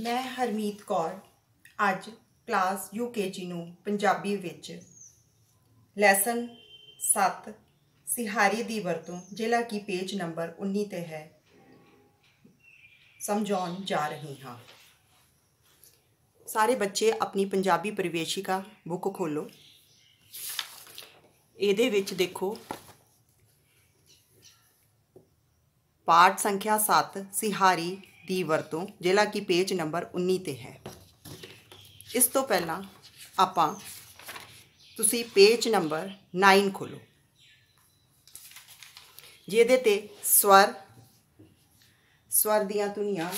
मैं हरमीत कौर अज class U K G Nabi lesson सत्त सिहारी की वरतों जिला कि पेज नंबर उन्नी त है समझा जा रही हाँ सारे बच्चे अपनी पंजाबी परिवेशिका बुक खोलो ये देखो पाठ संख्या सत्त सिहारी की वरतों जिला कि पेज नंबर उन्नी है इस तो पहला आप पेज नंबर नाइन खोलो जिदे स्वर स्वर दुनिया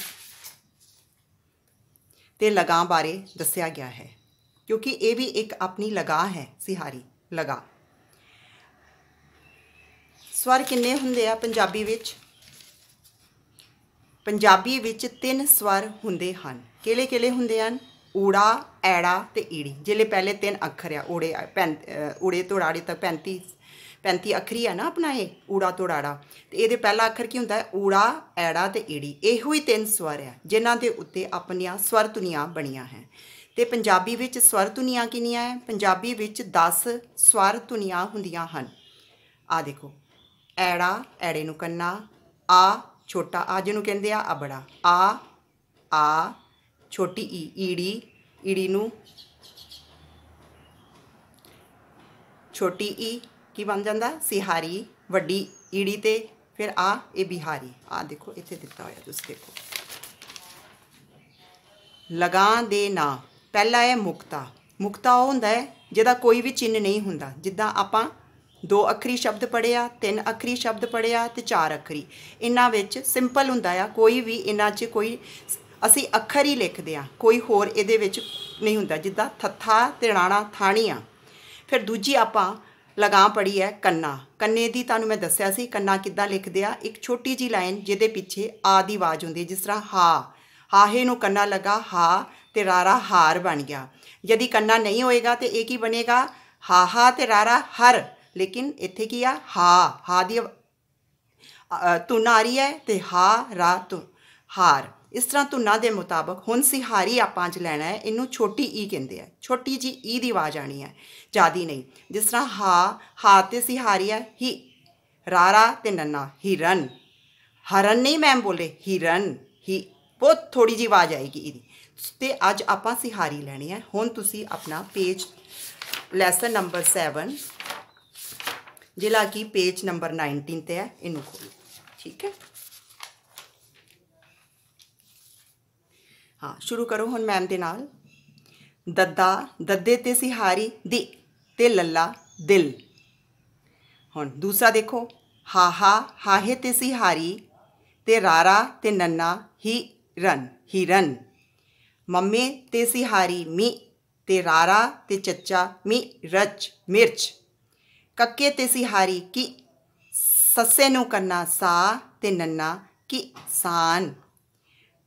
तो लगा बारे दसिया गया है क्योंकि ये भी एक अपनी लगा है सिहारी लगा स्वर किन्ने होंगे पंजाबी ਪੰਜਾਬੀ ਵਿੱਚ ਤਿੰਨ ਸਵਰ ਹੁੰਦੇ ਹਨ ਕਿਹੜੇ-ਕਿਹੜੇ ਹੁੰਦੇ ਹਨ ਊੜਾ ਐੜਾ ਤੇ ਈੜੀ ਜਿਹੜੇ ਪਹਿਲੇ ਤਿੰਨ ਅੱਖਰ ਆ ਊੜੇ ਊੜੇ ਤੋਂ ੜਾੜੇ ਤੱਕ 35 35 ਅੱਖਰੀ ਆ ਨਾ ਆਪਣਾ ਇਹ ਊੜਾ ਤੋਂ ੜਾੜਾ ਤੇ ਇਹਦੇ ਪਹਿਲਾ ਅੱਖਰ ਕੀ ਹੁੰਦਾ ਹੈ ਊੜਾ ਐੜਾ ਤੇ ਈੜੀ ਇਹੋ ਹੀ ਤਿੰਨ ਸਵਰ ਆ ਜਿਨ੍ਹਾਂ ਦੇ ਉੱਤੇ ਆਪਣੀਆਂ ਸਵਰ ਦੁਨੀਆ ਬਣੀਆਂ ਹੈ ਤੇ ਪੰਜਾਬੀ ਵਿੱਚ ਸਵਰ ਦੁਨੀਆ ਕਿੰਨੀਆਂ ਹੈ ਪੰਜਾਬੀ ਵਿੱਚ 10 ਸਵਰ ਦੁਨੀਆ ਹੁੰਦੀਆਂ ਹਨ ਆ ਦੇਖੋ ਐੜਾ ਐੜੇ ਨੂੰ ਕੰਨਾ ਆ ਛੋਟਾ ਆ ਜਿਹਨੂੰ ਕਹਿੰਦੇ ਆ ਆ ਬੜਾ ਆ ਆ ਛੋਟੀ ਈ ਈੜੀ ਈੜੀ ਨੂੰ ਛੋਟੀ ਈ ਕੀ ਬਣ ਜਾਂਦਾ ਸਿਹਾਰੀ ਵੱਡੀ ਈੜੀ ਤੇ ਫਿਰ ਆ ਇਹ ਬਿਹਾਰੀ ਆ ਦੇਖੋ ਇੱਥੇ ਦਿੱਤਾ ਹੋਇਆ ਤੁਸੀਂ ਦੇਖੋ ਲਗਾ ਦੇ ਨਾ ਪਹਿਲਾ ਹੈ ਮੁਕਤਾ ਮੁਕਤਾ ਉਹ ਹੁੰਦਾ ਹੈ ਜਿਹਦਾ ਕੋਈ ਵੀ ਚਿੰਨ ਨਹੀਂ ਹੁੰਦਾ ਜਿੱਦਾਂ ਆਪਾਂ ਦੋ ਅੱਖਰੀ ਸ਼ਬਦ ਪੜਿਆ ਤਿੰਨ ਅੱਖਰੀ ਸ਼ਬਦ ਪੜਿਆ ਤੇ ਚਾਰ ਅੱਖਰੀ ਇਹਨਾਂ ਵਿੱਚ ਸਿੰਪਲ ਹੁੰਦਾ ਆ ਕੋਈ ਵੀ ਇਹਨਾਂ 'ਚ ਕੋਈ ਅਸੀਂ ਅੱਖਰ ਹੀ ਲਿਖਦੇ ਆ ਕੋਈ ਹੋਰ ਇਹਦੇ ਵਿੱਚ ਨਹੀਂ ਹੁੰਦਾ ਜਿੱਦਾਂ ਥੱਥਾ ਤਿਣਾਣਾ ਥਾਣੀਆਂ ਫਿਰ ਦੂਜੀ ਆਪਾਂ ਲਗਾਮ ਪੜੀ ਹੈ ਕੰਨਾ ਕੰਨੇ ਦੀ ਤੁਹਾਨੂੰ ਮੈਂ ਦੱਸਿਆ ਸੀ ਕੰਨਾ ਕਿੱਦਾਂ ਲਿਖਦੇ ਆ ਇੱਕ ਛੋਟੀ ਜੀ ਲਾਈਨ ਜਿਹਦੇ ਪਿੱਛੇ ਆ ਦੀ ਆਵਾਜ਼ ਹੁੰਦੀ ਜਿਸ ਤਰ੍ਹਾਂ ਹਾ ਹਾਹੇ ਨੂੰ ਕੰਨਾ ਲਗਾ ਹਾ ਤੇ ਰਾਰਾ ਹਾਰ ਬਣ ਗਿਆ ਜਦੀ ਕੰਨਾ ਨਹੀਂ ਹੋਏਗਾ ਤੇ ਇਹ ਕੀ ਬਣੇਗਾ ਹਾਹਾ ਤੇ ਰਾਰਾ ਹਰ ਲੇਕਿਨ ਇੱਥੇ ਕੀ ਆ ਹਾ ਹਾ ਦੀ ਧੁਨ ਆ ਰਹੀ ਹੈ ਤੇ ਹਾ ਰਾ ਤੁ ਹਾਰ ਇਸ ਤਰ੍ਹਾਂ ਧੁਨਾਂ ਦੇ ਮੁਤਾਬਕ ਹੁਣ ਸਿਹਾਰੀ ਆਪਾਂ ਅੱਜ ਲੈਣਾ ਹੈ ਇਹਨੂੰ ਛੋਟੀ ਈ ਕਹਿੰਦੇ ਆ ਛੋਟੀ ਜੀ ਈ ਦੀ ਆਵਾਜ਼ ਆਣੀ ਹੈ ਜਿਆਦੀ ਨਹੀਂ ਜਿਸ ਤਰ੍ਹਾਂ ਹਾ ਹਾ ਤੇ ਸਿਹਾਰੀ ਹੈ ਹੀ ਰਾ ਰਾ ਤੇ ਨੰਨਾ ਹਿਰਨ ਹਰਨ ਨਹੀਂ ਮੈਂ ਬੋਲੇ ਹਿਰਨ ਹੀ ਬਹੁਤ ਥੋੜੀ ਜੀ ਆਵਾਜ਼ ਆਏਗੀ ਇਹਦੀ ਤੇ ਅੱਜ ਆਪਾਂ ਸਿਹਾਰੀ ਲੈਣੀ ਹੈ ਹੁਣ ਤੁਸੀਂ ਆਪਣਾ ਪੇਜ ਲੈਸਨ ਨੰਬਰ 7 जिला की पेज नंबर नाइनटीन ते है इन खोलो ठीक है हाँ शुरू करो हूँ मैम के नाल ददा ददे ते सिहारी दि ते लला दिल हूँ दूसरा देखो हा हा हाहे ते सिहारी ते रारा ते नन्ना ही रन ही रन मम्मी ते सिहारी मी ते रारा ते चचा मी रच मिर्च कक्के ते सिहारी की सस्से नु कन्ना सा ते नन्ना की सान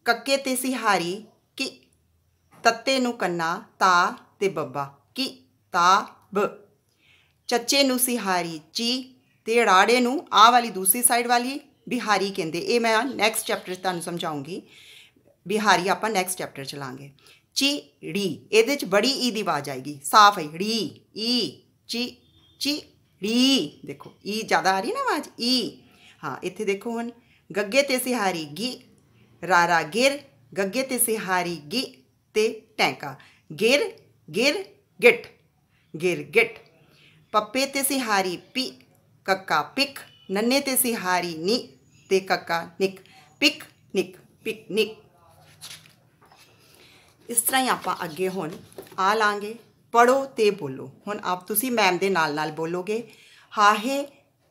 कक्के ते सिहारी की तत्ते नु कन्ना ता ते बब्बा की ता ब चच्चे नु सिहारी ची ਤੇ ਰਾੜੇ ਨੂੰ ਆ ਵਾਲੀ ਦੂਸਰੀ ਸਾਈਡ ਵਾਲੀ ਬਿਹਾਰੀ ਕਹਿੰਦੇ ਇਹ ਮੈਂ ਨੈਕਸਟ ਚੈਪਟਰ ਤੁਹਾਨੂੰ ਸਮਝਾਉਂਗੀ ਬਿਹਾਰੀ ਆਪਾਂ ਨੈਕਸਟ ਚੈਪਟਰ ਚ ਲਾਂਗੇ ਚੀ ੜੀ ਇਹਦੇ ਚ ਬੜੀ ਈ ਦੀ ਆਵਾਜ਼ ਆਏਗੀ ਸਾਫ਼ ਹੈ ੜੀ ਈ ਚੀ ਚੀ री देखो ई ज़्यादा आ रही ना आवाज ई हाँ इतने देखो हम गगे ते सिहारी गि रारा गिर गगे ते सिहारी गि ते टैंका गिर गिर गिट गिर गिट पप्पे ते सिहारी पी कक्का पिक नन्हे ते सिहारी नी ते कक्का निक पिक निक पिक निक इस तरह ही आप अगे हूँ आ लाँगे पढ़ो तो बोलो हूँ आप तुम मैम दे नाल नाल बोलोगे हाहे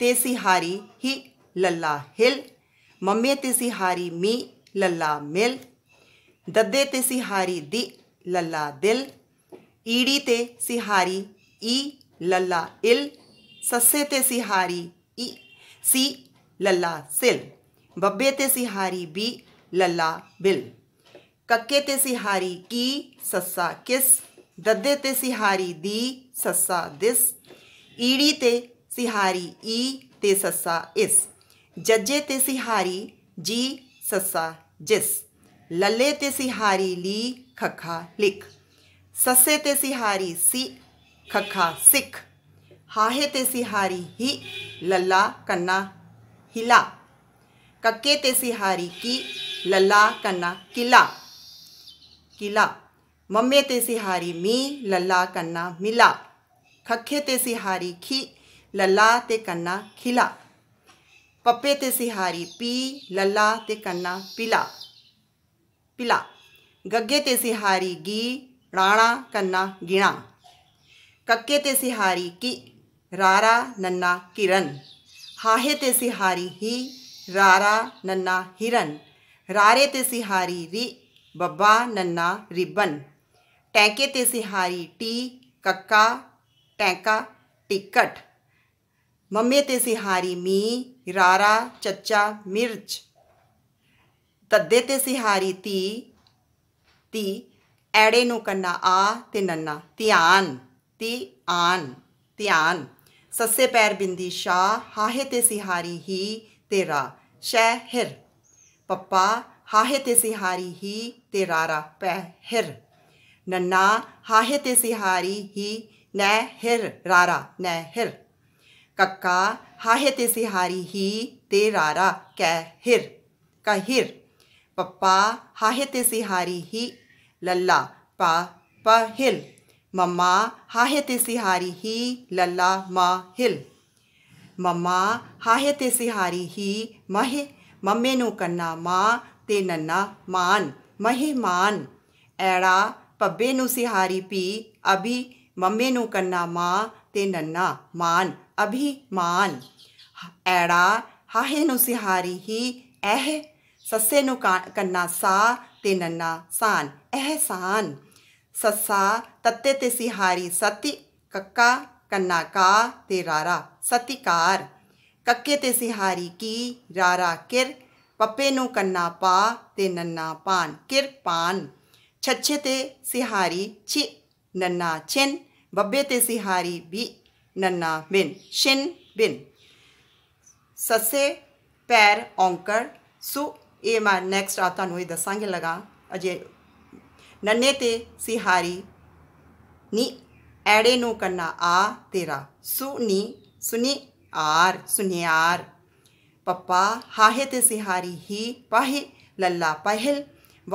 ते सिहारी ही लल्ला हिल मम्मे ते सिहारी मी लल्ला मिल दद्दे ते सिहारी दि लल्ला दिल ईड़ी ते सिहारी ई लल्ला इल सस्से ते सिहारी ई सी लल्ला सिल बब्बे ते सिहारी बी लल्ला बिल कक्के ते सिहारी की सस्सा किस दद्दे ते सिहारी दी सस्सा दिस ईड़ी ते सिहारी ई ते ससा इस जजे ते सिहारी जी सस्सा जिस लल्ले ते सिहारी ली खखा लिख सस्से ते सिहारी सी खखा सिख हाहे ते सिहारी ही लल्ला कन्ना हिला कक्के ते सिहारी की लल्ला कन्ना किला किला मम्मे ते सिहारी मी लल्ला कन्ना मिला खखे ते सिहारी खी लल्ला ते कन्ना खिला पप्पे ते सिहारी पी लल्ला ते कन्ना पिला पिला गग्गे ते सिहारी गी राणा कन्ना गिणा कक्के ते सिहारी की रारा नन्ना किरण हाहे ते सिहारी ही रारा नन्ना हिरन रारे ते सिहारी री बब्बा नन्ना रिबन टैंके ते सिहारी टी कक्का टैंका टिकट मम्मे ते सिहारी मी रारा चचा मिर्च दद्दे ते सिहारी ती ती एड़े नू कन्ना आ ते नन्ना त्यान ती आन त्यान सस्से पैर बिंदी शाह हाहे ते सिहारी ही तेरा शहर पप्पा हाहे ते सिहारी ही तेरारा पहर नन्ना हाहे ते सिहारी ही न हिर रारा न हिर कक्का हाहे ते सिहारी ही ते रारा कै कैहिर कहिर पप्पा हाहे ते सिहारी ही लल्ला पा पहिल मम्मा हाहे ते सिहारी ही लल्ला मा हिल मम्मा हाहे ते सिहारी ही मह मम्मे नू कन्ना मा ते नन्ना मान महे मान ऐड़ा પબ્બેનું સિહારી પી અભી મમ્મેનું કન્ના મા તે નન્ના માન અભિમાન એડા હાહેનું સિહારી હી એહ સસ્સેનું કન્ના સા તે નન્ના સાન એહસાન સસ્સા તત્તે તે સિહારી સતિ કક્કા कन्ना का ते रारा सतिकार कक्के ते सिहारी की रारा किर पप्पे नु कन्ना पा ते नन्ना पान किर पान छच्छते सिहारी छि नन्ना छिन बब्बेते सिहारी बि नन्ना बिन शिन बिन ससे पैर ओंकर सु ये मैं नैक्सट आता हुई दसांगे लगा अजय नन्ने ते सिहारी नी ऐड़े करना आ तेरा सु नी सुनी आर ਆਰ आर पप्पा हाहे ते सिहारी ही पाहे लल्ला पहल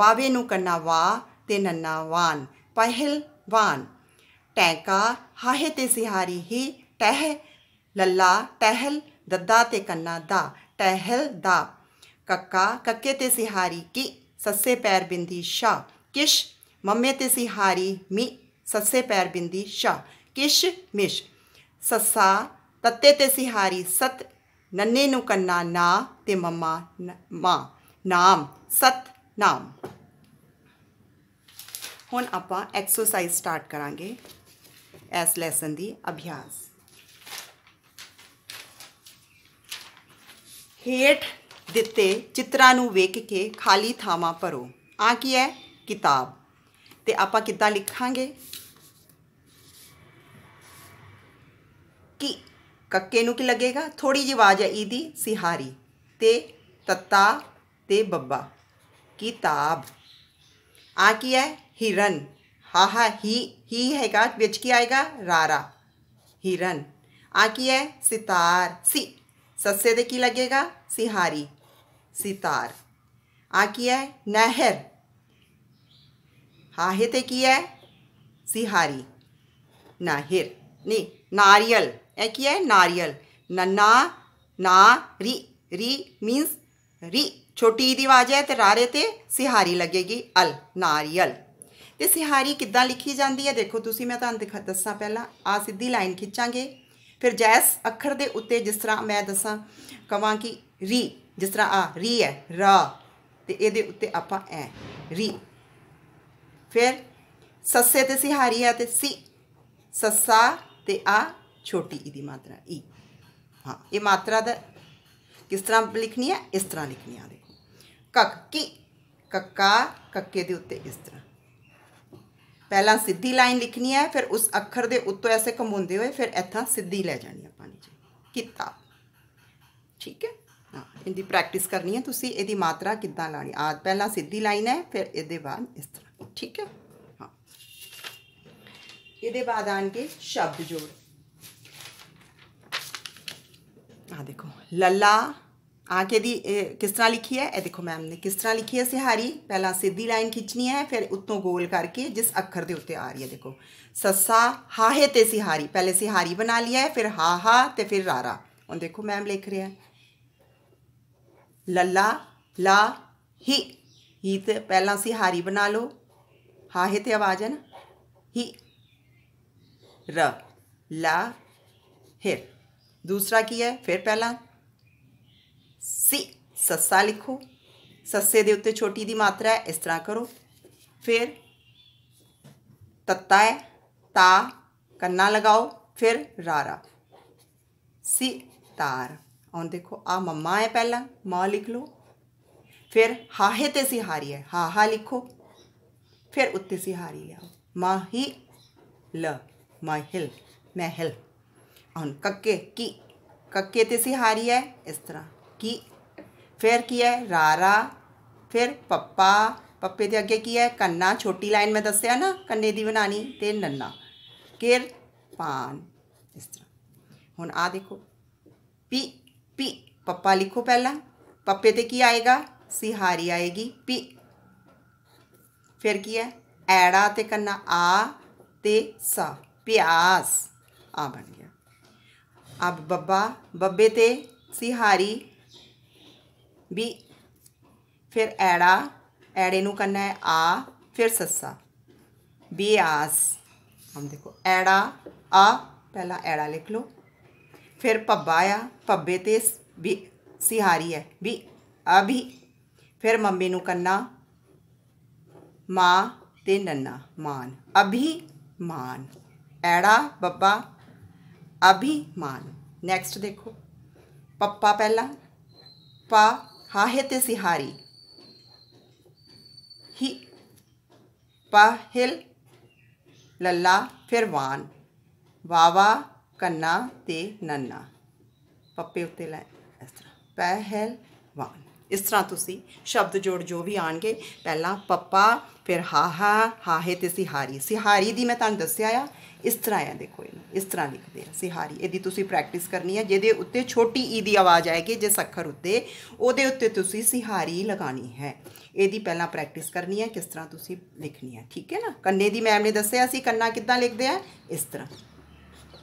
वावे ਨੂੰ करना ਵਾ ते तेनन्नावान पहलवान टैका हाहे ते सिहारी ही टह लल्ला टहल दद्दा ते कन्ना दा टहल दा कक्का कक्के ते सिहारी की सस्से पैर बिंदी शाह किश मम्मे ते सिहारी मी सस्से पैर बिंदी शाह किश मिश सस्सा तत्ते ते सिहारी सत नन्ने नु कन्ना ना ते मम्मा माँ नाम सत नाम ਹੁਣ ਆਪਾਂ ਐਕਸਰਸਾਈਜ਼ ਸਟਾਰਟ ਕਰਾਂਗੇ ਇਸ ਲੈਸਨ ਦੀ ਅਭਿਆਸ ਹੇਠ ਦਿੱਤੇ ਚਿੱਤਰਾਂ ਨੂੰ ਵੇਖ ਕੇ ਖਾਲੀ ਥਾਵਾਂ ਭਰੋ ਆ ਕੀ ਹੈ ਕਿਤਾਬ ਤੇ ਆਪਾਂ ਕਿੱਦਾਂ ਲਿਖਾਂਗੇ ਕਿ ਕੱਕੇ ਨੂੰ ਕੀ ਲੱਗੇਗਾ ਥੋੜੀ ਜਿਹੀ ਆਵਾਜ਼ ਹੈ ਇਹਦੀ ਸਿਹਾਰੀ ਤੇ ਤੱਤਾ ਤੇ ਬੱਬਾ ਕਿਤਾਬ आ किया है हिरन हा हा ही ही का बिच की आएगा रारा हिरन आ किया है सितार सी सस्से दे की लगेगा सिहारी सितार आ किया है नहर हाहे ते की है सिहारी नाहिर नहीं नारियल ए किया है नारियल ना ना री री मीन्स री छोटी ईद आ जाए तो रारे ते सिहारी लगेगी अल नारियल तो सिहारी कि लिखी जाती है देखो तुम मैं तुम दिखा दसा पहला आ सीधी लाइन खिंचा फिर जैस अखर के उत्ते जिस तरह मैं दसा कह कि री जिस तरह आ री है रे उत्ते आप री फिर सस्से तो सिहारी है तो सी सस्सा तो आ छोटी ईदी मात्रा ई हाँ ये मात्रा द किस तरह लिखनी है इस तरह लिखनी है कक्की कक्का कक्के दे उत्ते इस तरह पहला सीधी लाइन लिखनी है फिर उस अखर के उत्तों ऐसे कमाते हुए फिर इतना सीधी लै जानी आप किताब ठीक है हाँ इनकी प्रैक्टिस करनी है तुम्हें यदि मात्रा कि लानी आ पहला सीधी लाइन है फिर ये बाद इस तरह ठीक है हाँ ये बाद आएंगे शब्द जोड़ हाँ देखो लला आके दी किस तरह लिखी है ए देखो मैम ने किस तरह लिखी है सिहारी पहला सीधी लाइन खिंचनी है फिर उत्तों गोल करके जिस अखर के उत्ते आ रही है देखो ससा हाहे ते सिहारी पहले सिहारी बना लिया है फिर हा हा ते फिर रारा और देखो मैम लिख रहे हैं लला ला ही ही तो पहला सिहारी बना लो हाहे ते आवाज़ है ना ही र ला हिर दूसरा की है फिर पहला सी ससा लिखो सस्से के उत्ते छोटी की मात्रा है इस तरह करो फिर तत्ता है ता कन्ना लगाओ फिर रारा सी तार हम देखो आ मम्मा है पहला माँ लिख लो फिर हाहे ते सी हारी है हा हा लिखो फिर उत्ते सी हारी लिया माही ल माहिल महल हम कक्के की कक्के ते सी हारी है इस तरह की फिर की है रारा फिर पप्पा पप्पे के अगे की है कन्ना छोटी लाइन में दस्या ना कन्ने की बनानी तो नन्ना किर पान इस तरह हूँ आ देखो पी पी पप्पा लिखो पहला पप्पे ते की आएगा सिहारी आएगी पी फिर की है ऐड़ा ते कन्ना आ ते सा प्यास आ बन गया अब बब्बा बब्बे ते सिहारी बी फिर ऐड़े नू करना है आ फिर सस्सा बी आस हम देखो ऐड़ा आ पहला ऐड़ा लिख लो फिर पब्बा आया पब्बे ते बी सिहारी है बी अभी फिर मम्मी नू करना माँ ते नन्ना मान अभी मान ऐड़ा बब्बा अभी मान नेक्स्ट देखो पप्पा पहला पा हाहेते सिहारी ही पहल लल्ला फिर वान वावा कन्ना ते नन्ना पप्पे उत्ते लाए इस तरह पहल वान इस तरह तुसी शब्द जोड़ जो भी आन पहला पप्पा फिर हाहा हाहे ते सिहारी सिहारी दी मैं तुम दस्या आ इस तरह है देखो इनू इस तरह लिखते हैं सिहारी ये तुम्हें प्रैक्टिस करनी है जेदे उत्ते छोटी ई की आवाज़ आएगी जे सखर उत्ते उत्ते सिहारी लगानी है यदि पहला प्रैक्टिस करनी है किस तरह तुम्हें लिखनी है ठीक है ना कन्ने की मैम ने दसिया अं कन्ना कि लिखते हैं इस तरह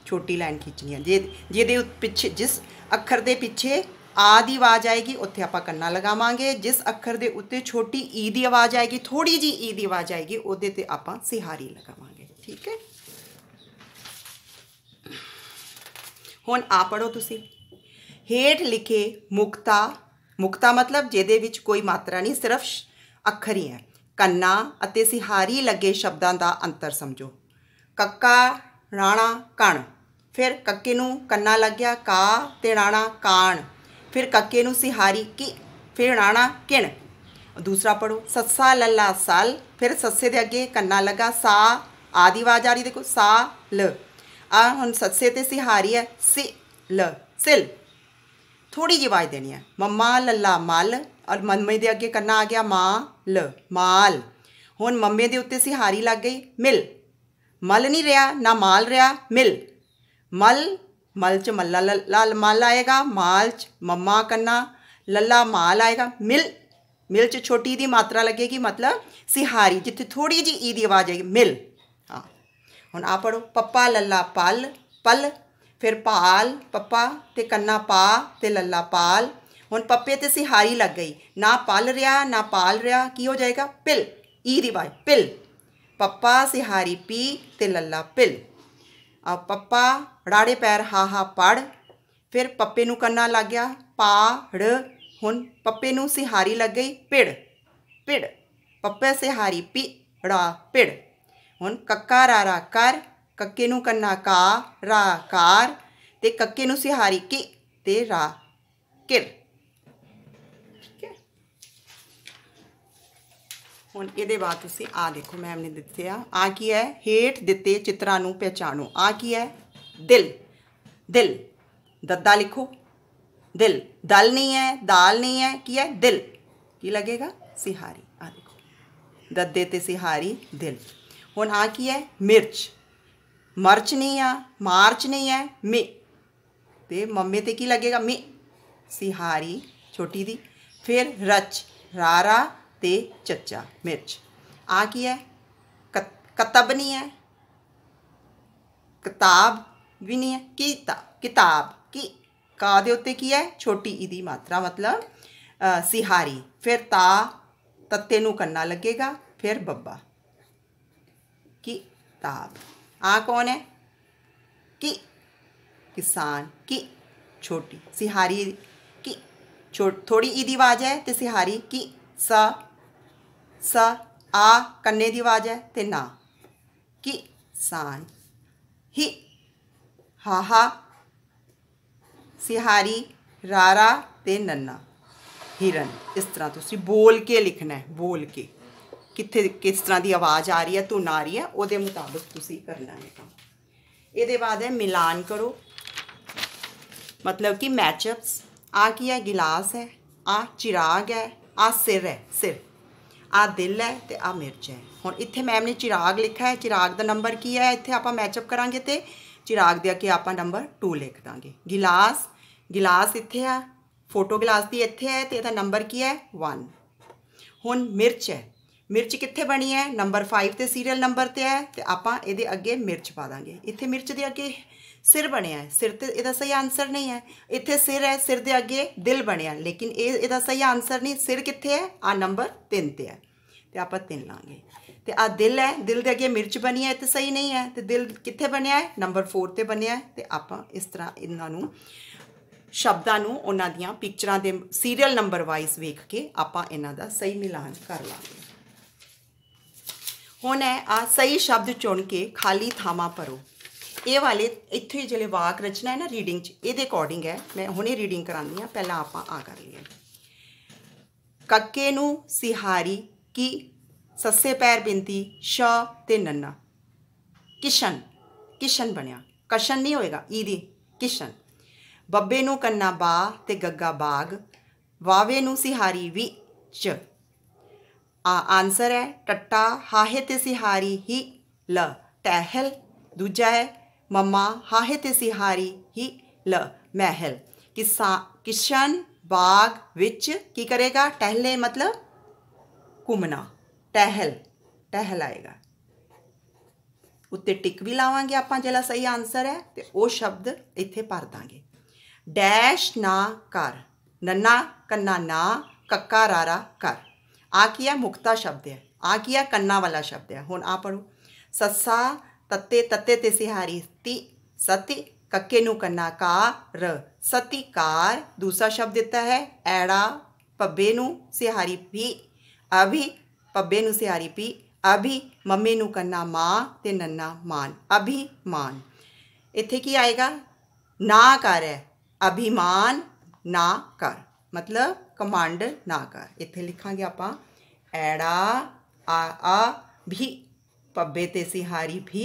छोटी लाइन खिंचनी है जे जेदे पिछे जिस अखर के पिछे आदि आवाज़ आएगी उत्थे आप कन्ना लगावे जिस अखर के उत्ते छोटी ई की आवाज़ आएगी थोड़ी जी ई की आवाज़ आएगी वो आप सिहारी लगावे ठीक है ਹੁਣ ਆ ਪੜੋ ਤੁਸੀਂ ਹੇਠ ਲਿਖੇ ਮੁਕਤਾ ਮੁਕਤਾ ਮਤਲਬ ਜਿਹਦੇ ਵਿੱਚ ਕੋਈ ਮਾਤਰਾ ਨਹੀਂ ਸਿਰਫ ਅੱਖਰ ਹੀ ਹੈ ਕੰਨਾ ਅਤੇ ਸਿਹਾਰੀ ਲੱਗੇ ਸ਼ਬਦਾਂ ਦਾ ਅੰਤਰ ਸਮਝੋ ਕੱਕਾ ਰਾਣਾ ਕਣ ਫਿਰ ਕੱਕੇ ਨੂੰ ਕੰਨਾ ਲੱਗਿਆ ਕਾ ਤੇ ਰਾਣਾ ਕਾਣ ਫਿਰ ਕੱਕੇ ਨੂੰ ਸਿਹਾਰੀ ਕੀ ਫਿਰ ਰਾਣਾ ਕਿਣ ਦੂਸਰਾ ਪੜੋ ਸੱਸਾ ਲੱਲਾ ਸਾਲ ਫਿਰ ਸੱਸੇ ਦੇ ਅੱਗੇ ਕੰਨਾ ਲਗਾ ਸਾ ਆਦੀ ਆਵਾਜ਼ ਆ ਰਹੀ ਦੇਖੋ ਸਾ ਲ सिहारी है सि ल सिल थोड़ी जी आवाज देनी है मम्मा लला मल और मम्मी के अगे करना आ गया मा ल माल हूँ मम्मे के उत्ते सिहारी लग गई मिल मल नहीं रहा ना माल रहा मिल मल मल च मला लाल मल आएगा माल च मम्मा कन्ना लला माल आएगा मिल मिल च छोटी दी मात्रा लगेगी मतलब सिहारी जिथे थोड़ी जी ई दी आवाज़ आएगी मिल ਹੁਣ ਆ ਪੜੋ ਪੱਪਾ ਲੱਲਾ ਪਲ ਪਲ ਫਿਰ ਪਾਲ ਪੱਪਾ ਤੇ ਕੰਨਾ ਪਾ ਤੇ ਲੱਲਾ ਪਾਲ ਹੁਣ ਪੱਪੇ ਤੇ ਸਿਹਾਰੀ ਲੱਗ ਗਈ ਨਾ ਪਲ ਰਿਆ ਨਾ ਪਾਲ ਰਿਆ ਕੀ ਹੋ ਜਾਏਗਾ ਪਿਲ ਈ ਦੀ ਵਾਈ ਪਿਲ ਪੱਪਾ ਸਿਹਾਰੀ ਪੀ ਤੇ ਲੱਲਾ ਪਿਲ ਆ ਪੱਪਾ ੜਾੜੇ ਪੈਰ ਹਾ ਹਾ ਪੜ ਫਿਰ ਪੱਪੇ ਨੂੰ ਕੰਨਾ ਲੱਗ ਗਿਆ ਪਾੜ ਹੁਣ ਪੱਪੇ ਨੂੰ ਸਿਹਾਰੀ ਲੱਗ ਗਈ ਪਿੜ ਪਿੜ ਪੱਪੇ ਸਿਹਾਰੀ ਪੀ ੜਾ ਪਿੜ हूँ कक्का रा रा कर कक्के कन्ना का रा कार ते कक्के सिहारी के ते रा किर हूँ ये बाद आ मैम ने दिते आ आ की है हेठ दिते चित्रा पहचानो आ की है दिल दिल दद्दा लिखो दिल दल नहीं है दाल नहीं है की है दिल की लगेगा सिहारी आ देखो सिहारी दिल वो ना हाँ की है मिर्च मर्च नहीं है मार्च नहीं है मे ते मम्मी ते की लगेगा मे सिहारी छोटी दी फिर रच रारा ते चचा मिर्च आ हाँ की है कतब नहीं है किताब भी नहीं है किताब किताब की का देते की है छोटी इदी मात्रा मतलब आ, सिहारी फिर ता तत्ते कन्ना लगेगा फिर बब्बा किताब आ कौन है कि किसान की छोटी सिहारी की छोट थोड़ी ईदी आवाज है तो सिहारी की स स आ कन्ने की आवाज है तो ना किसान ही हा हा सिहारी रारा ते नन्ना हिरन इस तरह तुम बोल के लिखना है बोल के कितने किस तरह की आवाज़ आ रही है धुन आ रही है वो मुताबिक करना है ਹੈ ਕੰਮ ਇਹਦੇ ਬਾਅਦ ਹੈ ਮਿਲਾਨ मतलब कि मैचअप्स आ है गिलास है आ चिराग है आ सिर है सिर आ दिल है तो आ मिर्च है हूँ इतने मैम ने चिराग लिखा है चिराग का नंबर की है इतने आप मैचअप करा तो चिराग दे अगे आप नंबर टू लिख देंगे गिलास गिलास इतने आ फोटो गिलास की इतने है तो यदा नंबर की है वन हूँ मिर्च है ਮਿਰਚ ਕਿੱਥੇ ਬਣੀ ਹੈ ਨੰਬਰ 5 ਤੇ ਸੀਰੀਅਲ ਨੰਬਰ ਤੇ ਹੈ ਤੇ ਆਪਾਂ ਇਹਦੇ ਅੱਗੇ ਮਿਰਚ ਪਾ ਦਾਂਗੇ ਇੱਥੇ ਮਿਰਚ ਦੇ ਅੱਗੇ ਸਿਰ ਬਣਿਆ ਸਿਰ ਤੇ ਇਹਦਾ ਸਹੀ ਆਨਸਰ ਨਹੀਂ ਹੈ ਇੱਥੇ ਸਿਰ ਹੈ ਸਿਰ ਦੇ ਅੱਗੇ ਦਿਲ ਬਣਿਆ ਲੇਕਿਨ ਇਹ ਇਹਦਾ ਸਹੀ ਆਨਸਰ ਨਹੀਂ ਸਿਰ ਕਿੱਥੇ ਹੈ ਆ ਨੰਬਰ 3 ਤੇ ਹੈ ਤੇ ਆਪਾਂ 3 ਲਾਂਗੇ ਤੇ ਆ ਦਿਲ ਹੈ ਦਿਲ ਦੇ ਅੱਗੇ ਮਿਰਚ ਬਣੀ ਹੈ ਤੇ ਸਹੀ ਨਹੀਂ ਹੈ ਤੇ ਦਿਲ ਕਿੱਥੇ ਬਣਿਆ ਹੈ ਨੰਬਰ 4 ਤੇ ਬਣਿਆ ਹੈ ਤੇ ਆਪਾਂ ਇਸ ਤਰ੍ਹਾਂ ਇਹਨਾਂ ਨੂੰ ਸ਼ਬਦਾਂ ਨੂੰ ਉਹਨਾਂ ਦੀਆਂ ਪਿਕਚਰਾਂ ਦੇ ਸੀਰੀਅਲ ਨੰਬਰ ਵਾਈਜ਼ ਵੇਖ ਕੇ ਆਪਾਂ ਇਹਨਾਂ ਦਾ ਸਹੀ ਮਿਲਾਨ ਕਰ ਲਾਂਗੇ ਹੁਣ ਹੈ ਆ ਸਹੀ ਸ਼ਬਦ ਚੁਣ ਕੇ ਖਾਲੀ ਥਾਵਾਂ ਭਰੋ ਇਹ ਵਾਲੇ ਇੱਥੇ ਜਿਹੜੇ ਵਾਕ ਰਚਨਾ ਹੈ ਨਾ ਰੀਡਿੰਗ 'ਚ ਇਹਦੇ ਅਕੋਰਡਿੰਗ ਹੈ ਮੈਂ ਹੁਣੇ ਰੀਡਿੰਗ ਕਰਾਂਦੀ ਆ ਪਹਿਲਾਂ ਆਪਾਂ ਆ ਕਰ ਲਈਏ ਕੱਕੇ ਨੂੰ ਸਿਹਾਰੀ ਕੀ ਸੱਸੇ ਪੈਰ ਬਿੰਤੀ ਸ਼ਾ ਤੇ ਨੰਨਾ ਕਿਸ਼ਨ ਕਿਸ਼ਨ ਬਣਿਆ ਕਸ਼ਨ ਨਹੀਂ ਹੋਏਗਾ ਈ ਦੀ ਕਿਸ਼ਨ ਬੱਬੇ ਨੂੰ ਕੰਨਾ ਬਾ ਤੇ ਗੱਗਾ ਬਾਗ ਵਾਵੇ ਨੂੰ ਸਿਹਾਰੀ ਵੀ ਚ ਆਨਸਰ ਹੈ ਟੱਟਾ ਹਾਹੇ ਤੇ ਸਿਹਾਰੀ ਹੀ ਲ ਟਹਿਲ ਦੂਜਾ ਹੈ ਮਮਾ ਹਾਹੇ ਤੇ ਸਿਹਾਰੀ ਹੀ ਲ ਮਹਿਲ ਕਿਸਾ ਕਿਸ਼ਨ बाग विच की करेगा टहले मतलब घूमना टहल टहल आएगा ਉੱਤੇ ਟਿਕ ਵੀ ਲਾਵਾਂਗੇ ਆਪਾਂ ਜਿਹੜਾ ਸਹੀ ਆਨਸਰ ਹੈ ਤੇ ਉਹ ਸ਼ਬਦ ਇੱਥੇ ਭਰ ਦਾਂਗੇ ਡੈਸ਼ ਨਾ ਕਰ ਨੰਨਾ ਕੰਨਾ ਨਾ ਕੱਕਾ ਰਾਰਾ ਕਰ आकिया मुक्ता शब्द है आकिया कन्ना वाला शब्द है हूँ आ पढ़ो सस्सा तत्ते तत्ते ते सिहारी ती सति कक्के नु कन्ना र सती कार दूसरा शब्द देता है ऐड़ा पब्बे नु सिहारी पी अभी पब्बे नु सिहारी पी अभी मम्मी नु कन्ना माँ ते नन्ना मान अभिमान इतने की आएगा ना कर है अभिमान ना कर मतलब कमांड ना कर इतने लिखा आप ऐड़ा आ आ भी पब्बे ते सिहारी भी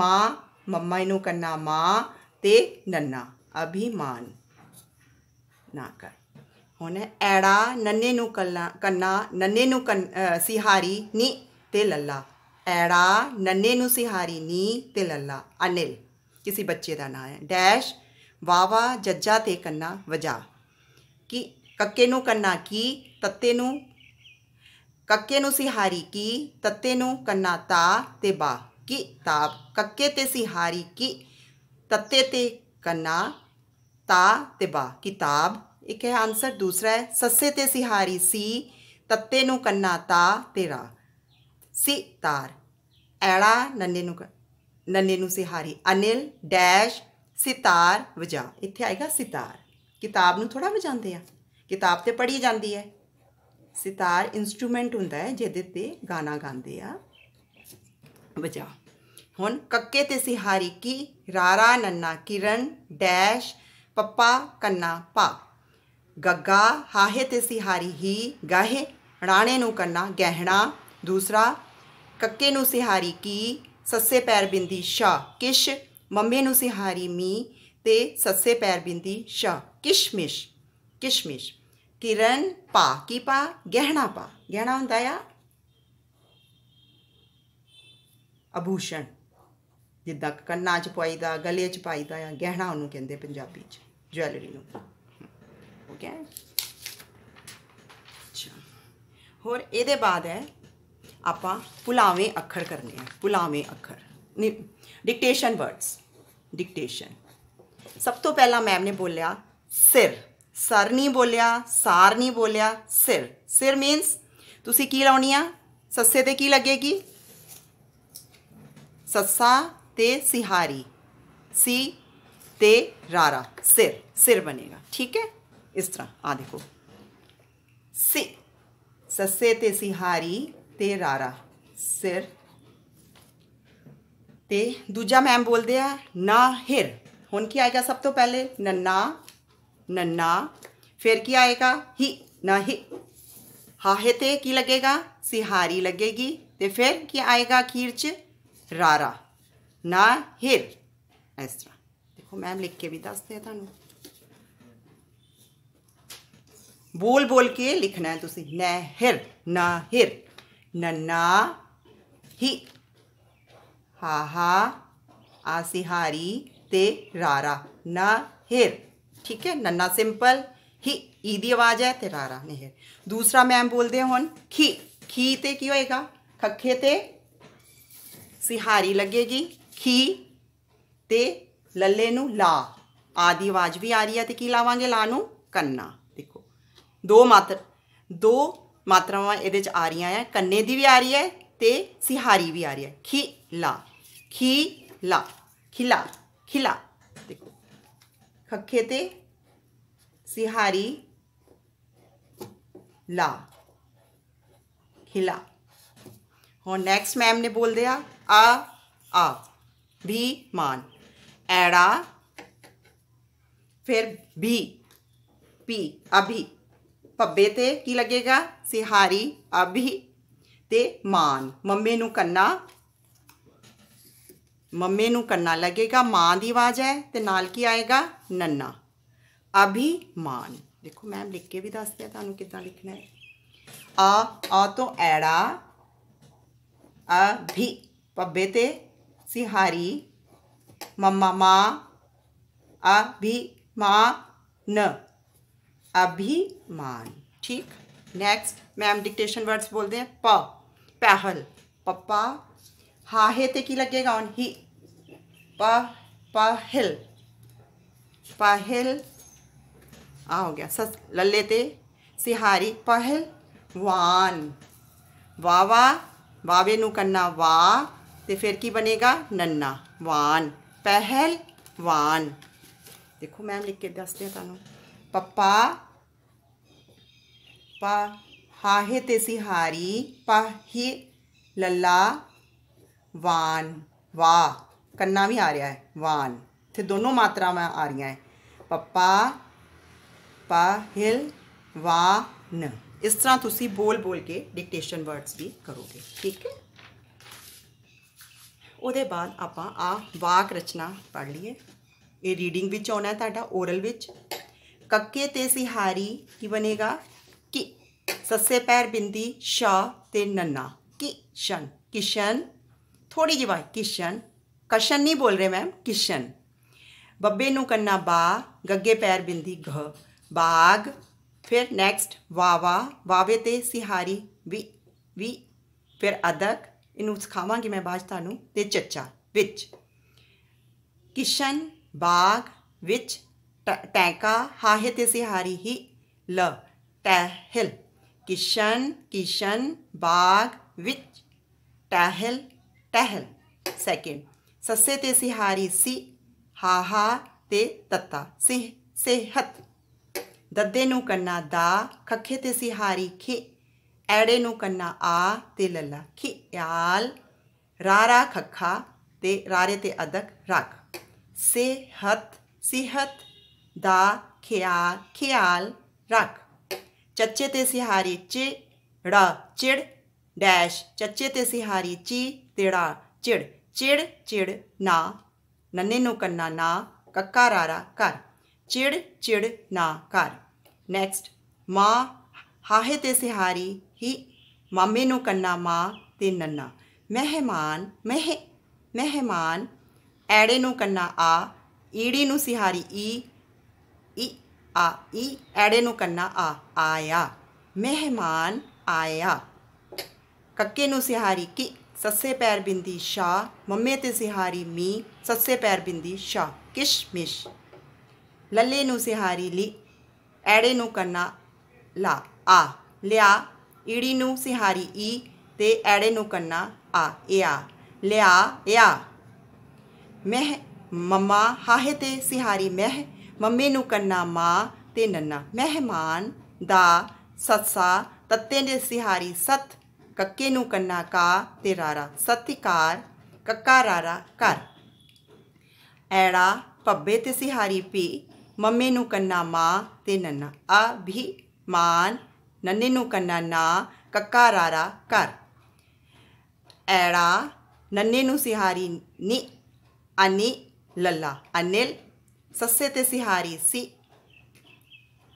माँ मम्मा इनू करना माँ ते नन्ना अभिमान ना कर हूँ ऐड़ा नन्ने करना करना नन्ने कन सिहारी नी ते लल्ला ऐड़ा नन्ने सिहारी नी ते लल्ला अनिल किसी बच्चे का ना है डैश वाह वाह जज्जा ते करना वजा कि कक्के कन्ना की तत्ते कक्के सिहारी की तत्ते कन्ना ता ते बा की ਤਾ कक्के ते सिहारी की तत्ते ते कन्ना ता ते बा ता किताब एक है आंसर दूसरा है सस्से ते सिहारी सी तत्ते कन्ना ता तेरा सी तार ऐड़ा नन्ने नु नन्ने नु सिहारी अनिल डैश सितार वजा इतने आएगा सितार किताब नु थोड़ा बजाते हैं ਕਿਤਾਬ ਤੇ ਪੜ੍ਹੀ ਜਾਂਦੀ ਹੈ ਸਿਤਾਰ ਇਨਸਟਰੂਮੈਂਟ ਹੁੰਦਾ ਹੈ ਜਿਹਦੇ ਤੇ ਗਾਣਾ ਗਾਉਂਦੇ ਆ ਬਚਾ ਹੁਣ ਕੱਕੇ ਤੇ ਸਿਹਾਰੀ ਕੀ ਰਾਰਾ ਨੰਨਾ ਕਿਰਨ ਡੈਸ਼ ਪੱਪਾ ਕੰਨਾ ਪਾ ਗੱਗਾ ਹਾਹੇ ਤੇ ਸਿਹਾਰੀ ਹੀ ਗਾਹੇ ਰਾਣੇ ਨੂੰ ਕੰਨਾ ਗਹਿਣਾ ਦੂਸਰਾ ਕੱਕੇ ਨੂੰ ਸਿਹਾਰੀ ਕੀ ਸੱਸੇ ਪੈਰ ਬਿੰਦੀ ਸ਼ਾ ਕਿਸ਼ ਮੰਮੇ ਨੂੰ ਸਿਹਾਰੀ ਮੀ ਤੇ ਸੱਸੇ ਪੈਰ ਬਿੰਦੀ ਸ਼ਾ ਕਿਸ਼ਮਿਸ਼ ਕਿਸ਼ਮਿਸ਼ किरण पा की पा गहना पा गहना ਹੁੰਦਾ ਆ ਆਭੂਸ਼ਣ ਜਿੱਦਾਂ ਕੰਨਾਂ 'ਚ ਪਾਈਦਾ ਗਲੇ 'ਚ ਪਾਈਦਾ ਆ ਗਹਿਣਾ ਉਹਨੂੰ ਕਹਿੰਦੇ ਪੰਜਾਬੀ 'ਚ ਜੁਐਲਰੀ ਨੂੰ ਓਕੇ ਹੋਰ ਇਹਦੇ ਬਾਅਦ ਹੈ ਆਪਾਂ ਪੁਲਾਵੇਂ ਅੱਖਰ ਕਰਨੇ ਆ ਪੁਲਾਵੇਂ ਅੱਖਰ ਡਿਕਟੇਸ਼ਨ ਵਰਡਸ ਡਿਕਟੇਸ਼ਨ ਸਭ ਤੋਂ ਪਹਿਲਾਂ ਮੈਮ ਨੇ ਬੋਲਿਆ ਸਿਰ सर नहीं बोलिया सार नहीं बोलिया सिर सिर मीनस तुम की लानी आ सस्से ते की लगेगी सस्ा ते सिहारी सी ते रारा सिर सिर बनेगा ठीक है इस तरह आ देखो सी सस्से ते सिहारी ते रारा सिर ते दूजा मैम बोलते हैं ना हिर हूँ की आएगा सब तो पहले नन्ना नन्ना फिर क्या आएगा ही ना ही ते की लगेगा सिहारी लगेगी तो फिर क्या आएगा च रारा ना हिर इस तरह देखो मैम लिख के भी दसते दे थानू बोल बोल के लिखना है तुम नहिर नाहिर नन्ना ही हा हा आसिहारी ते रारा नाहिर ठीक है नन्ना सिंपल ही ईदी आवाज है तो रारा नहर दूसरा मैम बोलते हूँ खी खी तो की होएगा खखे ते सिहारी लगेगी खी ते लल्ले नू ला आदि आवाज भी आ रही है तो की लावे ला नू कन्ना देखो दो मात्र दो मात्रावान ये आ रही है कन्ने की भी आ रही है तो सिहारी भी आ रही है खी ला खी ला खिला खिला खखेते सिहारी ला खिला और नेक्स्ट मैम ने बोल दिया आ आ भी मान एड़ा फिर भी पी अभी पब्बे ते की लगेगा सिहारी अभी ते मान मम्मी नू कन्ना मम्मी कन्ना लगेगा माँ की आवाज़ है तो नाल की आएगा नन्ना अभिमान देखो मैम लिख के भी दस दिया तू कि लिखना है आ आ तो ऐड़ा अभी पब्बे ते सिहारी मम्मा माँ अभिमान अभिमान ठीक नेक्स्ट मैम डिक्टेशन वर्ड्स बोलते हैं प पहल पप्पा हाहे ते की लगेगा ऑन ही प पहल पहल आ हो गया सस लल्ले ते सिहारी पहल वान वावा वावे नु करना वा ते फिर की बनेगा नन्ना वान पहल वान देखो मैम लिख के दस दिया तू पप्पा पा हाहे ते सिहारी पाहे लल्ला वान वाह कन्ना भी आ रहा है वान इत दोनों मात्रावं आ रही है पप्पा प हिल वा न इस तरह तुम बोल बोल के डिक्टेशन वर्ड्स भी करोगे ठीक है वो बाद आप वाक रचना पढ़ लीए ये रीडिंग आना है ताटा ओरल कक्के ते सिहारी की बनेगा कि सस्से पैर बिंदी शा ते नन्ना कि शन किशन थोड़ी जी वाई किशन कशन नहीं बोल रहे मैम किशन बब्बे नू कन्ना बा गगे पैर बिंदी घ बाग फिर नेक्स्ट वावा वावे ते सिहारी वी वी फिर अदक इनू सिखावगी मैं बाज चचा ਤੇ ਚੱਚਾ विच ਕਿਸ਼ਨ ਬਾਗ ਵਿੱਚ ਟੈਂਕਾ ਹਾਹੇ ਤੇ ਸਿਹਾਰੀ ਹੀ ਲ किशन किशन बाग विच टहल टहल सेकेंड ਸੱਸੇ ਤੇ ਸਿਹਾਰੀ ਸੀ ਹਾ ਹਾ ਤੇ ਤੱਤਾ ਸਿਹ ਸਿਹਤ ਦੱਦੇ ਨੂੰ ਕੰਨਾ ਦਾ ਖੱਖੇ ਤੇ ਸਿਹਾਰੀ ਖੇ ਐੜੇ ਨੂੰ ਕੰਨਾ ਆ ਤੇ ਲੱਲਾ ਖਿਆਲ ਰਾਰਾ ਖੱਖਾ ਤੇ ਰਾਰੇ ਤੇ ਅਦਕ ਰੱਖ ਸਿਹਤ ਸਿਹਤ ਦਾ ਖਿਆ ਖਿਆਲ ਰੱਖ ਚੱਚੇ ਤੇ ਸਿਹਾਰੀ ਚਿੜਾ ਚਿੜ ਡੈਸ਼ ਚੱਚੇ ਤੇ ਸਿਹਾਰੀ ਚੀ ਤੇੜਾ ਚਿੜ चिड़ चिड़ ना नन्ने नो कन्ना ना कक्का रारा कर चिड़ चिड़ ना कर नैक्सट माँ हाहे ते सिहारी ही मामे नो कन्ना माँ ते नन्ना मेहमान मेह मेहमान ऐड़े ਨੂੰ कन्ना आ ईड़ी ਨੂੰ सिहारी ई ई आ ई ऐड़े ਨੂੰ कन्ना आ आया मेहमान आया कक्के ਨੂੰ सिहारी ਕਿ ਸੱਸੇ ਪੈਰ ਬਿੰਦੀ ਸ਼ਾ ਮੰਮੇ ਤੇ ਸਿਹਾਰੀ ਮੀ ਸੱਸੇ ਪੈਰ ਬਿੰਦੀ ਸ਼ਾ ਕਿਸ਼ਮਿਸ਼ ਲੱਲੇ ਨੂੰ ਸਿਹਾਰੀ ਲੀ ਐੜੇ ਨੂੰ ਕੰਨਾ ਲਾ ਆ ਲਿਆ ਈੜੀ ਨੂੰ ਸਿਹਾਰੀ ਈ ਤੇ ਐੜੇ ਨੂੰ ਕੰਨਾ ਆ ਇਆ ਲਿਆ ਇਆ ਮਹਿ ਮਮਾ ਹਾਹੇ ਤੇ ਸਿਹਾਰੀ ਮਹਿ ਮੰਮੇ ਨੂੰ ਕੰਨਾ ਮਾਂ ਤੇ ਨੰਨਾ ਮਹਿਮਾਨ ਦਾ ਸੱਸਾ ਤੱਤੇ ਦੇ ਸਿਹਾਰੀ ਸਤ कक्के नू कन्ना का ते रारा सतिकार कक्का रारा कर ऐड़ा पब्बे ते सिहारी पी मम्मे नू कन्ना माँ ते नन्ना अभिमान नन्ने नू कन्ना ना कक्का रारा कर ऐड़ा नन्ने नू सिहारी नी अनि लला अनिल सस्से ते सिहारी सी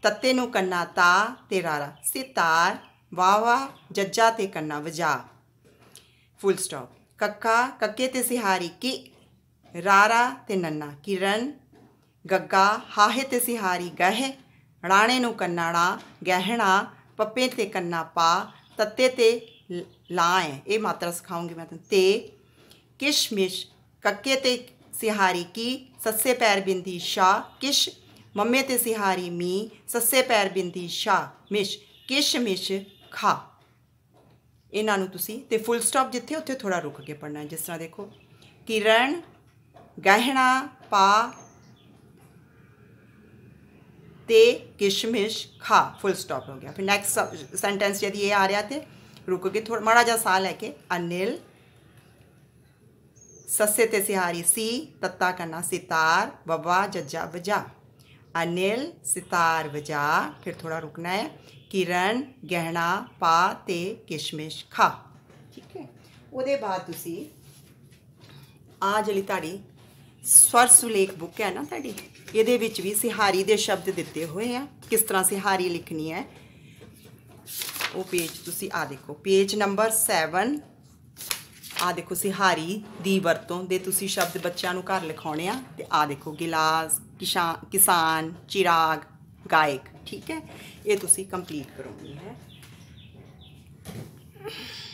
तत्ते नू कन्ना ता ते रारा सितार वाह वाह जज्जा ते कन्ना वजा फुल स्टॉप कक्का कक्के ते सिहारी कि रारा ते नन्ना किरण ਗੱਗਾ ਹਾਹੇ ਤੇ ਸਿਹਾਰੀ ਗਹਿ ਰਾਣੇ ਨੂੰ ਕੰਨਾੜਾ ਗਹਿਣਾ ਪੱਪੇ ਤੇ ਕੰਨਾ ਪਾ ਤੱਤੇ ਤੇ ਲਾਏ ਇਹ ਮਾਤਰਾ ਸਿਖਾਉਂਗੀ ਮੈਂ ਤੁਹਾਨੂੰ ਤੇ ਕਿਸ਼ਮਿਸ਼ ਕੱਕੇ ਤੇ ਸਿਹਾਰੀ ਕੀ ਸੱਸੇ ਪੈਰ ਬਿੰਦੀ ਸ਼ਾ ਕਿਸ਼ ਮੰਮੇ ਤੇ ਸਿਹਾਰੀ ਮੀ ਸੱਸੇ ਪੈਰ ਬਿੰਦੀ ਸ਼ਾ ਮਿਸ਼ ਕਿਸ਼ਮਿਸ਼ खा ਇਹਨਾਂ तो फुल स्टॉप ਫੁੱਲ ਸਟਾਪ थोड़ा रुक के पढ़ना जिस तरह देखो किरण गहना पा ते किशमिश खा फुल स्टॉप हो गया फिर नैक्सट सेंटेंस यदि ये आ रहा थे के थोड़ा माड़ा जहा सह लैके अनिल सस्से ते सिहारी सी तत्ता करना सितार बबा जजा बजा अनिल सितार बजा फिर थोड़ा रुकना है ਕਿਰਨ ਗਹਿਣਾ ਪਾ ਤੇ ਕਿਸ਼ਮਿਸ਼ ਖਾ ਠੀਕ ਹੈ ਉਹਦੇ ਬਾਅਦ ਤੁਸੀਂ ਆ ਜਿਹੜੀ ਤੁਹਾਡੀ ਸਵਰ ਸੁਲੇਖ ਬੁੱਕ ਹੈ ਨਾ ਤੁਹਾਡੀ ਇਹਦੇ ਵਿੱਚ ਵੀ ਸਿਹਾਰੀ ਦੇ ਸ਼ਬਦ ਦਿੱਤੇ ਹੋਏ ਆ ਕਿਸ ਤਰ੍ਹਾਂ ਸਿਹਾਰੀ ਲਿਖਣੀ ਹੈ ਉਹ ਪੇਜ ਤੁਸੀਂ ਆ ਦੇਖੋ ਪੇਜ ਨੰਬਰ 7 ਆ ਦੇਖੋ ਸਿਹਾਰੀ ਦੀ ਵਰਤੋਂ ਦੇ ਤੁਸੀਂ ਸ਼ਬਦ ਬੱਚਿਆਂ ਨੂੰ ਘਰ ਲਿਖਾਉਣੇ ਆ ਤੇ ਆ ਦੇਖੋ ਗਿਲਾਸ ਕਿਸਾਨ ਚਿਰਾਗ ਗਾਇਕ ਠੀਕ ਹੈ ये तुम कंप्लीट करूँगी है